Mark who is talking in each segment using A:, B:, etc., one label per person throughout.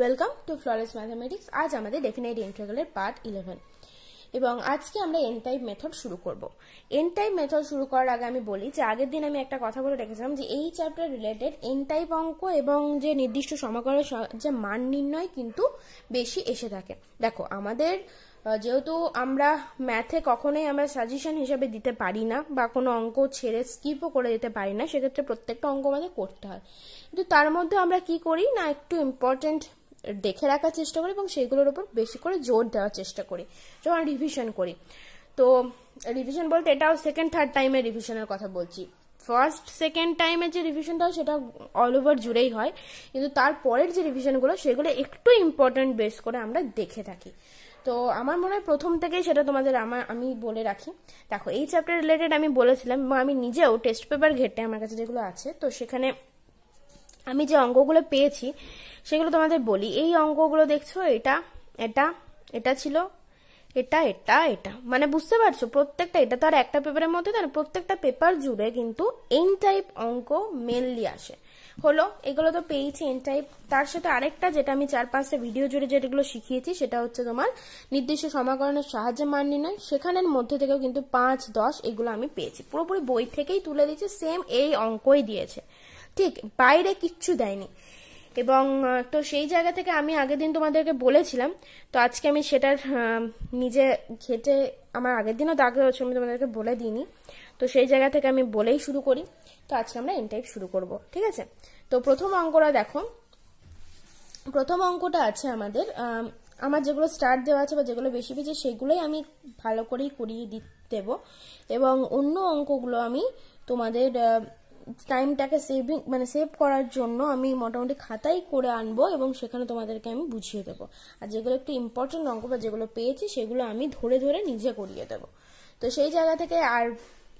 A: welcome to Flores mathematics আজ আমাদের definite ইন্টারগ্রালের part eleven এবং আজকে আমরা এন টাইপ মেথড শুরু করব এন টাইপ মেথড শুরু করার আগে আমি বলি যে আগের দিন আমি একটা কথা বলে রেখেছিলাম যে এই চ্যাপ্টার রিলেটেড এন টাইপ অঙ্ক এবং যে নির্দিষ্ট সমাকলের যে মান নির্ণয় কিন্তু বেশি এসে থাকে দেখো আমাদের যেহেতু আমরা ম্যাথে কখনোই আমরা সাজেশন হিসেবে দিতে পারি না বা কোনো অঙ্ক ছেড়ে স্কিপও করে দিতে পারি না সেক্ষেত্রে প্রত্যেকটা অঙ্ক আমাদের করতে হয় কিন্তু তার মধ্যে আমরা কি করি না একটু ইম্পর্টেন্ট দেখে রাখার চেষ্টা করি এবং সেইগুলোর উপর বেশি করে জোর দেওয়ার চেষ্টা করি যখন রিভিশন করি তো রিভিশন বলতে এটাও সেকেন্ড থার্ড টাইমে রিভিশনের কথা বলছি ফার্স্ট সেকেন্ড টাইমে যে রিভিশনটা হয় সেটা অল ওভার জুড়েই হয় কিন্তু তারপরের যে রিভিশনগুলো সেগুলো একটু ইম্পর্টেন্ট বেস করে আমরা দেখে থাকি তো আমার মনে হয় প্রথম থেকেই সেটা তোমাদের আমার আমি বলে রাখি দেখো এই চ্যাপ্টার রিলেটেড আমি বলেছিলাম এবং আমি নিজেও টেস্ট পেপার ঘেটে আমার কাছে যেগুলো আছে তো সেখানে আমি যে অঙ্কগুলো পেয়েছি সেগুলো তোমাদের বলি এই অঙ্কগুলো দেখছো এটা এটা এটা ছিল এটা এটা এটা মানে বুঝতে পারছো প্রত্যেকটা এটা তার একটা পেপারের মধ্যে তার প্রত্যেকটা পেপার জুড়ে কিন্তু এন টাইপ অঙ্ক মেনলি আসে হলো এগুলো তো পেয়েছি এন টাইপ তার সাথে আরেকটা যেটা আমি চার পাঁচটা ভিডিও জুড়ে যেগুলো শিখিয়েছি সেটা হচ্ছে তোমার নির্দিষ্ট সমাকরণের সাহায্যে মান নির্ণয় সেখানের মধ্যে থেকেও কিন্তু পাঁচ দশ এগুলো আমি পেয়েছি পুরোপুরি বই থেকেই তুলে দিয়েছে সেম এই অঙ্কই দিয়েছে ঠিক বাইরে কিচ্ছু দেয়নি এবং তো সেই জায়গা থেকে আমি আগের দিন তোমাদেরকে বলেছিলাম তো আজকে আমি সেটার নিজে ঘেটে আমার আগের দিনও দাগ হয়েছে আমি তোমাদেরকে বলে দিইনি তো সেই জায়গা থেকে আমি বলেই শুরু করি তো আজকে আমরা এন টাইপ শুরু করব ঠিক আছে তো প্রথম অঙ্কটা দেখো প্রথম অঙ্কটা আছে আমাদের আমার যেগুলো স্টার দেওয়া আছে বা যেগুলো বেশি বেশি সেগুলোই আমি ভালো করেই করিয়ে দেব এবং অন্য অঙ্কগুলো আমি তোমাদের টাইমটাকে সেভিং মানে সেভ করার জন্য আমি মোটামুটি খাতাই করে আনবো এবং সেখানে তোমাদেরকে আমি বুঝিয়ে দেবো আর যেগুলো একটু ইম্পর্টেন্ট অঙ্ক বা যেগুলো পেয়েছি সেগুলো আমি ধরে ধরে নিজে করিয়ে দেবো তো সেই জায়গা থেকে আর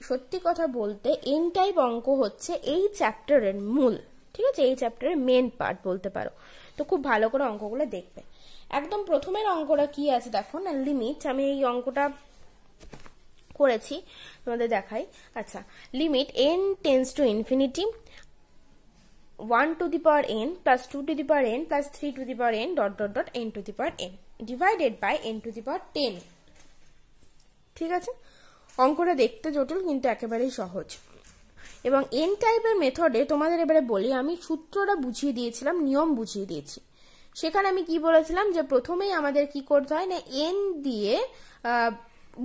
A: সত্যি কথা বলতে এন টাইপ অঙ্ক হচ্ছে এই চ্যাপ্টারের মূল ঠিক আছে এই চ্যাপ্টারের মেন পার্ট বলতে পারো তো খুব ভালো করে অঙ্কগুলো দেখবে একদম প্রথমের অঙ্কটা কি আছে দেখো না লিমিট আমি এই অঙ্কটা করেছি তোমাদের দেখাই আচ্ছা limit n tends to infinity one to the power n plus two to the power n plus three to the power n dot dot dot n to the power n divided by n to the power ten ঠিক আছে অঙ্কটা দেখতে জটিল কিন্তু একেবারেই সহজ এবং N টাইপের মেথডে তোমাদের এবারে বলি আমি সূত্রটা বুঝিয়ে দিয়েছিলাম নিয়ম বুঝিয়ে দিয়েছি সেখানে আমি কি বলেছিলাম যে প্রথমেই আমাদের কি করতে হয় না এন দিয়ে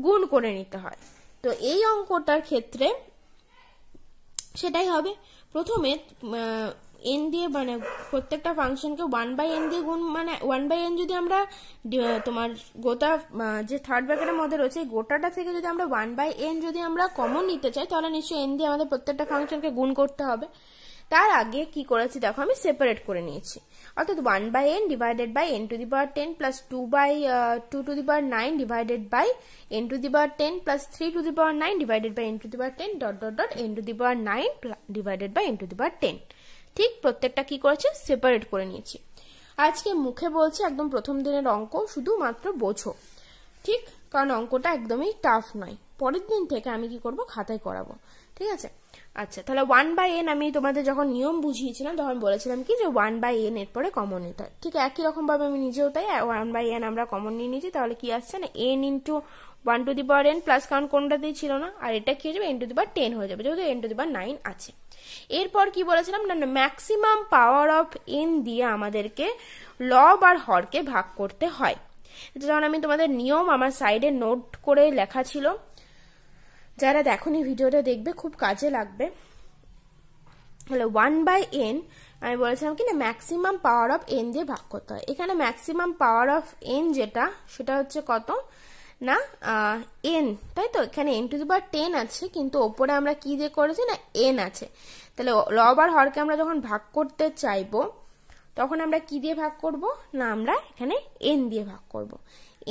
A: গুণ করে নিতে হয় তো এই অঙ্কটার ক্ষেত্রে সেটাই হবে প্রথমে এন দিয়ে মানে প্রত্যেকটা ফাংশনকে ওয়ান বাই এন দিয়ে গুণ মানে ওয়ান বাই এন যদি আমরা তোমার গোটা যে থার্ড ব্র্যাকেটের মধ্যে রয়েছে গোটাটা থেকে যদি আমরা ওয়ান বাই এন যদি আমরা কমন নিতে চাই তাহলে নিশ্চয়ই এন দিয়ে আমাদের প্রত্যেকটা ফাংশনকে গুণ করতে হবে তার আগে কি করেছি দেখো আমি সেপারেট করে নিয়েছি অর্থাৎ one by n divided by n to the power ten plus two by two to the power nine divided by n to the power ten plus three to the power nine divided by n to the power ten dot dot dot n to the power nine divided by n to the power ten ঠিক প্রত্যেকটা কি করেছে separate করে নিয়েছি আজকে মুখে বলছে একদম প্রথম দিনের অঙ্ক শুধুমাত্র বোঝো ঠিক কারণ অঙ্কটা একদমই টাফ নয় পরের দিন থেকে আমি কি করব খাতায় করাবো ঠিক আছে আচ্ছা তাহলে ওয়ান বাই এন আমি তোমাদের যখন নিয়ম বুঝিয়েছিলাম তখন বলেছিলাম কি যে ওয়ান বাই এন এর পরে কমন নিতে হয় ঠিক একই রকমভাবে আমি নিজেও তাই ওয়ান বাই এন আমরা কমন নিয়ে নিয়েছি তাহলে কি আসছে না n into one to the power n plus কারণ কোনটাতেই ছিল না আর এটা কি হয়ে যাবে n to the power ten হয়ে যাবে যেহেতু n to the power nine আছে এরপর কি বলেছিলাম না ম্যাক্সিমাম পাওয়ার অফ এন দিয়ে আমাদেরকে লব আর হরকে ভাগ করতে হয় যেমন আমি তোমাদের নিয়ম আমার সাইডে নোট করে লেখা ছিল যারা এই ভিডিওটা দেখবে খুব কাজে লাগবে তাহলে ওয়ান বাই এন আমি বলেছিলাম কি না ম্যাক্সিমাম পাওয়ার অফ এন দিয়ে ভাগ করতে হয় এখানে ম্যাক্সিমাম পাওয়ার অফ এন যেটা সেটা হচ্ছে কত না এন তাই তো এখানে n to the power ten আছে কিন্তু ওপরে আমরা কি দিয়ে করেছি না এন আছে তাহলে লবার হরকে আমরা যখন ভাগ করতে চাইবো তখন আমরা কি দিয়ে ভাগ করব না আমরা এখানে এন দিয়ে ভাগ করব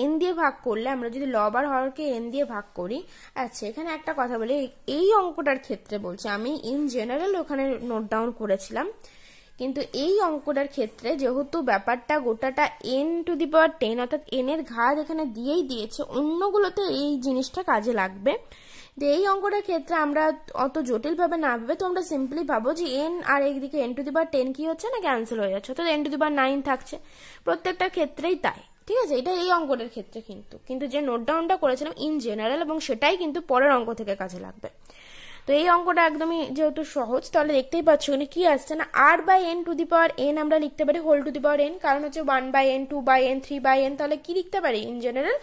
A: এন দিয়ে ভাগ করলে আমরা যদি লবার হরকে এন দিয়ে ভাগ করি আচ্ছা এখানে একটা কথা বলি এই অঙ্কটার ক্ষেত্রে বলছি আমি ইন জেনারেল ওখানে নোট ডাউন করেছিলাম কিন্তু এই অঙ্কটার ক্ষেত্রে যেহেতু ব্যাপারটা গোটাটা n to the power ten অর্থাৎ এন এর ঘাত এখানে দিয়েই দিয়েছে অন্যগুলোতে এই জিনিসটা কাজে লাগবে তো এই অঙ্কটার ক্ষেত্রে আমরা অত জটিলভাবে না ভাবে তো আমরা সিম্পলি ভাবো যে এন আর একদিকে n to the power ten কি হচ্ছে না ক্যান্সেল হয়ে যাচ্ছে অর্থাৎ n to the power nine থাকছে প্রত্যেকটা ক্ষেত্রেই তাই ঠিক আছে এটা এই অঙ্কটার ক্ষেত্রে কিন্তু কিন্তু যে নোট ডাউনটা করেছিলাম ইন জেনারেল এবং সেটাই কিন্তু পরের অঙ্ক থেকে কাজে লাগবে তো এই অঙ্কটা একদমই যেহেতু সহজ তাহলে দেখতেই পাচ্ছ মানে কি আসছে না r by n to the power n আমরা লিখতে পারি whole to the power n কারণ হচ্ছে one by n two by n three by n তাহলে কি লিখতে পারি in general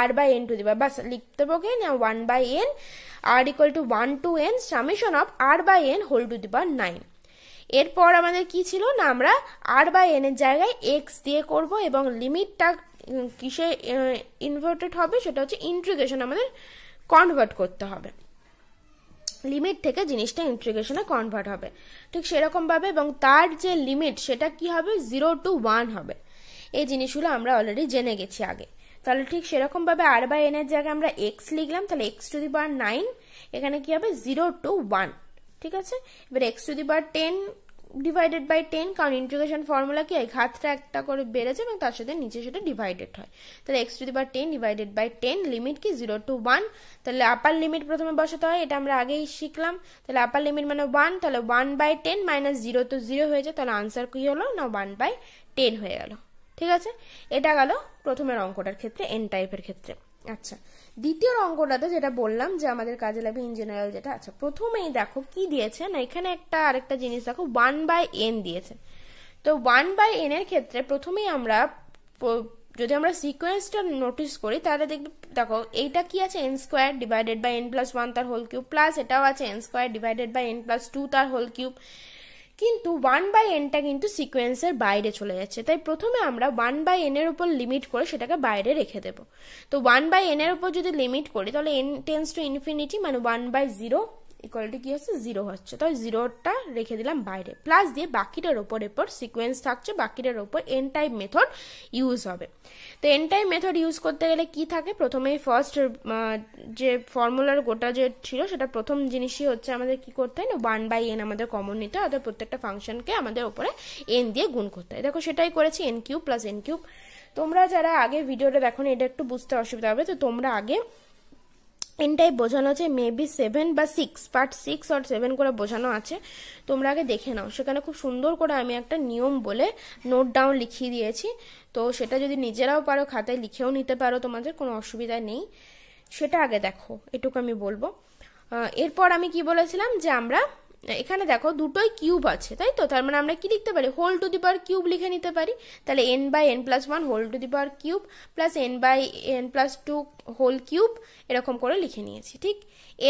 A: r by n to the power বাস লিখতে পারবো কেন one by n r equal to one to n summation of r by n whole to the power nine এরপর আমাদের কি ছিল না আমরা আর বা এনের জায়গায় এক্স দিয়ে করব এবং লিমিটটা কিসে ইনভার্টেড হবে সেটা হচ্ছে ইন্ট্রিগেশন আমাদের কনভার্ট করতে হবে লিমিট থেকে জিনিসটা ইন্ট্রিগেশনে কনভার্ট হবে ঠিক সেরকমভাবে এবং তার যে লিমিট সেটা কি হবে জিরো টু ওয়ান হবে এই জিনিসগুলো আমরা অলরেডি জেনে গেছি আগে তাহলে ঠিক সেরকমভাবে আর বা এনের জায়গায় আমরা এক্স লিখলাম তাহলে x to the power nine এখানে কি হবে জিরো টু ওয়ান ঠিক আছে এবার x to the power ten divided by ten কারণ ইন্টিগ্রেশন ফর্মুলা কি হয় ঘাতটা একটা করে বেড়েছে এবং তার সাথে নিচে সেটা ডিভাইডেড হয় তাহলে x to the power ten divided by ten limit কি জিরো টু ওয়ান তাহলে আপার লিমিট প্রথমে বসাতে হয় এটা আমরা আগেই শিখলাম তাহলে আপার লিমিট মানে ওয়ান তাহলে one by ten minus zero তো জিরো হয়ে যায় তাহলে আনসার কি হলো না ওয়ান বাই টেন হয়ে গেল ঠিক আছে এটা গেল প্রথমের অঙ্কটার ক্ষেত্রে এন টাইপের ক্ষেত্রে আচ্ছা দ্বিতীয় তো যেটা বললাম যে আমাদের কাজে লাগবে ইন জেনারেল যেটা আচ্ছা প্রথমেই দেখো কি দিয়েছে না এখানে একটা আরেকটা জিনিস দেখো ওয়ান বাই এন দিয়েছে তো ওয়ান বাই এন এর ক্ষেত্রে প্রথমেই আমরা যদি আমরা সিকোয়েন্সটা নোটিস করি তাহলে দেখবি দেখো এইটা কি আছে n square divided by n plus one তার হোল কিউব প্লাস এটাও আছে n square divided by n plus two তার হোল কিউব কিন্তু ওয়ান বাই এনটা কিন্তু সিকোয়েন্সের বাইরে চলে যাচ্ছে তাই প্রথমে আমরা ওয়ান বাই এনের উপর লিমিট করে সেটাকে বাইরে রেখে দেব তো ওয়ান বাই এনের উপর যদি লিমিট করি তাহলে এন টেন্স টু ইনফিনিটি মানে ওয়ান বাই জিরো ইকুয়ালিটি কী হচ্ছে জিরো হচ্ছে তাই জিরোটা রেখে দিলাম বাইরে প্লাস দিয়ে বাকিটার ওপর এরপর সিকোয়েন্স থাকছে বাকিটার ওপর এন টাইপ মেথড ইউজ হবে তো এন টাইপ মেথড ইউজ করতে গেলে কি থাকে প্রথমেই ফার্স্ট যে ফর্মুলার গোটা যে ছিল সেটা প্রথম জিনিসই হচ্ছে আমাদের কি করতে হয় না ওয়ান বাই এন আমাদের কমন নিতে হয় অর্থাৎ প্রত্যেকটা ফাংশনকে আমাদের ওপরে এন দিয়ে গুণ করতে হয় দেখো সেটাই করেছি n cube plus n cube তোমরা যারা আগে ভিডিওটা দেখো এটা একটু বুঝতে অসুবিধা হবে তো তোমরা আগে এনটাই বোঝানো আছে মেবি সেভেন বা সিক্স পার্ট সিক্স আর সেভেন করে বোঝানো আছে তোমরা আগে দেখে নাও সেখানে খুব সুন্দর করে আমি একটা নিয়ম বলে নোট ডাউন লিখিয়ে দিয়েছি তো সেটা যদি নিজেরাও পারো খাতায় লিখেও নিতে পারো তোমাদের কোনো অসুবিধা নেই সেটা আগে দেখো এটুকু আমি বলবো এরপর আমি কি বলেছিলাম যে আমরা এখানে দেখো দুটোই কিউব আছে তাই তো তার মানে আমরা কি লিখতে পারি whole to the power cube লিখে নিতে পারি তাহলে n by n plus one whole to the power cube plus n by n plus two whole cube এরকম করে লিখে নিয়েছি ঠিক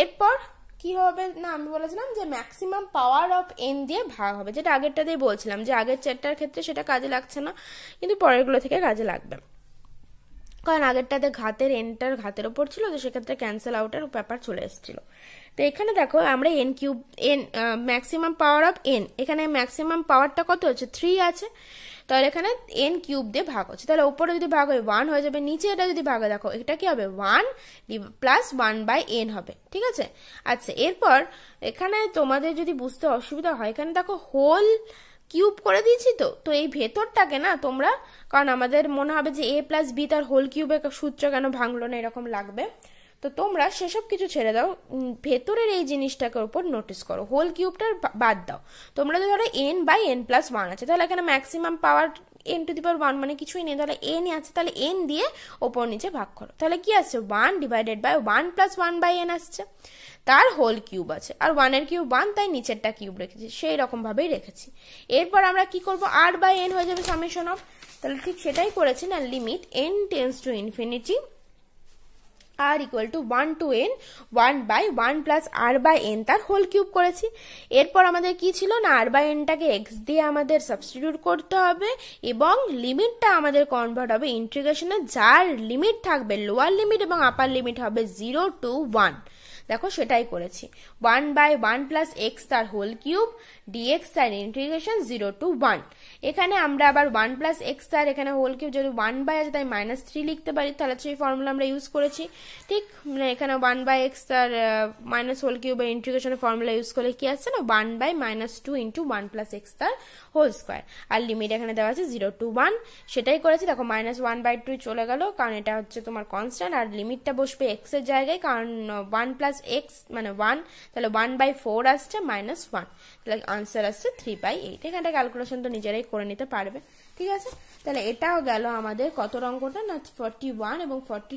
A: এরপর কি হবে না আমি বলেছিলাম যে ম্যাক্সিমাম পাওয়ার অফ এন দিয়ে ভাগ হবে যেটা আগেরটাতেই বলছিলাম যে আগের চারটার ক্ষেত্রে সেটা কাজে লাগছে না কিন্তু পরেরগুলো থেকে কাজে লাগবে কারণ আগেরটাতে ঘাতের এনটার ঘাতের ওপর ছিল তো সেক্ষেত্রে ক্যান্সেল আউটের ব্যাপার চলে এসেছিল তো এখানে দেখো আমরা n cube n maximum power of n এখানে ম্যাক্সিমাম পাওয়ারটা কত হচ্ছে থ্রি আছে তাহলে এখানে এন কিউব দিয়ে ভাগ হচ্ছে তাহলে ওপরে যদি ভাগ হয় ওয়ান হয়ে যাবে নিচে এটা যদি ভাগ হয় দেখো এটা কি হবে one plus one by n হবে ঠিক আছে আচ্ছা এরপর এখানে তোমাদের যদি বুঝতে অসুবিধা হয় এখানে দেখো হোল কিউব করে দিয়েছি তো তো এই ভেতরটাকে না তোমরা কারণ আমাদের মনে হবে যে এ প্লাস বি তার হোল কিউবের সূত্র কেন ভাঙলো না এরকম লাগবে তো তোমরা সেসব কিছু ছেড়ে দাও ভেতরের এই জিনিসটাকে ওপর নোটিস করো হোল কিউবটার বাদ দাও তোমরা ধরো n by n plus one আছে তাহলে এখানে maximum power n to the power one মানে কিছুই নেই তাহলে এনই আছে তাহলে এন দিয়ে ওপর নিচে ভাগ করো তাহলে কি আছে one divided by one plus one by n আসছে তার হোল কিউব আছে আর ওয়ানের কিউব ওয়ান তাই নিচেরটা কিউব রেখেছি সেই রকমভাবেই রেখেছি এরপর আমরা কি করব আর বাই এন হয়ে যাবে সামেশন অফ তাহলে ঠিক সেটাই করেছি না limit n tends to infinity r equal to one to n one by one plus r by n তার হোল কিউব করেছি এরপর আমাদের কি ছিল না আর বাই এনটাকে এক্স দিয়ে আমাদের সাবস্টিটিউট করতে হবে এবং লিমিটটা আমাদের কনভার্ট হবে ইন্টিগ্রেশনে যার লিমিট থাকবে লোয়ার লিমিট এবং আপার লিমিট হবে জিরো টু ওয়ান দেখো সেটাই করেছি one by one plus x তার হোল কিউব ডিএক্স তার ইন্টিগ্রেশন জিরো টু ওয়ান এখানে আমরা আবার ওয়ান প্লাস এক্স তার এখানে হোল কিউব যদি ওয়ান বাই আছে তাই মাইনাস থ্রি লিখতে পারি তাহলে সেই ফর্মুলা আমরা ইউজ করেছি ঠিক মানে এখানে ওয়ান বাই এক্স তার মাইনাস হোল কিউবের ইন্টিগ্রেশনের ফর্মুলা ইউজ করলে কি আসছে না one by minus two into one plus x তার হোল স্কোয়ার আর লিমিট এখানে দেওয়া আছে জিরো টু ওয়ান সেটাই করেছি দেখো মাইনাস ওয়ান বাই টু চলে গেল কারণ এটা হচ্ছে তোমার কনস্ট্যান্ট আর লিমিটটা বসবে এক্সের জায়গায় কারণ ওয়ান প্লাস প্লাস এক্স মানে ওয়ান তাহলে ওয়ান বাই ফোর আসছে মাইনাস ওয়ান তাহলে আনসার আসছে থ্রি বাই এইট এখানে ক্যালকুলেশন তো নিজেরাই করে নিতে পারবে ঠিক আছে তাহলে এটাও গেল আমাদের কত অঙ্কটা না ফর্টি ওয়ান এবং ফর্টি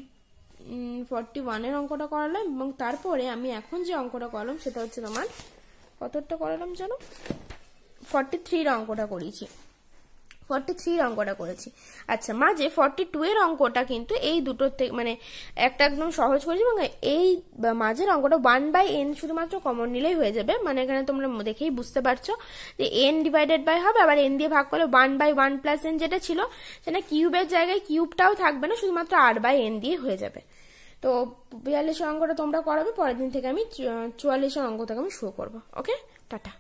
A: ফর্টি ওয়ানের অঙ্কটা করালাম এবং তারপরে আমি এখন যে অঙ্কটা করলাম সেটা হচ্ছে তোমার কতটা করালাম জানো ফর্টি থ্রির অঙ্কটা করেছি ফর্টি থ্রির অঙ্কটা করেছি আচ্ছা মাঝে ফর্টি টু এর অঙ্কটা কিন্তু এই দুটোর থেকে মানে একটা একদম সহজ করেছি এবং এই মাঝের অঙ্কটা ওয়ান বাই এন শুধুমাত্র কমন নিলেই হয়ে যাবে মানে এখানে তোমরা দেখেই বুঝতে পারছো যে এন ডিভাইডেড বাই হবে আবার এন দিয়ে ভাগ করলে one by one plus n যেটা ছিল সেটা কিউবের জায়গায় কিউবটাও থাকবে না শুধুমাত্র আর বাই এন দিয়ে হয়ে যাবে তো বিয়াল্লিশ অঙ্কটা তোমরা করাবে পরের দিন থেকে আমি চুয়াল্লিশের অঙ্ক থেকে আমি শুরু করবো ওকে টাটা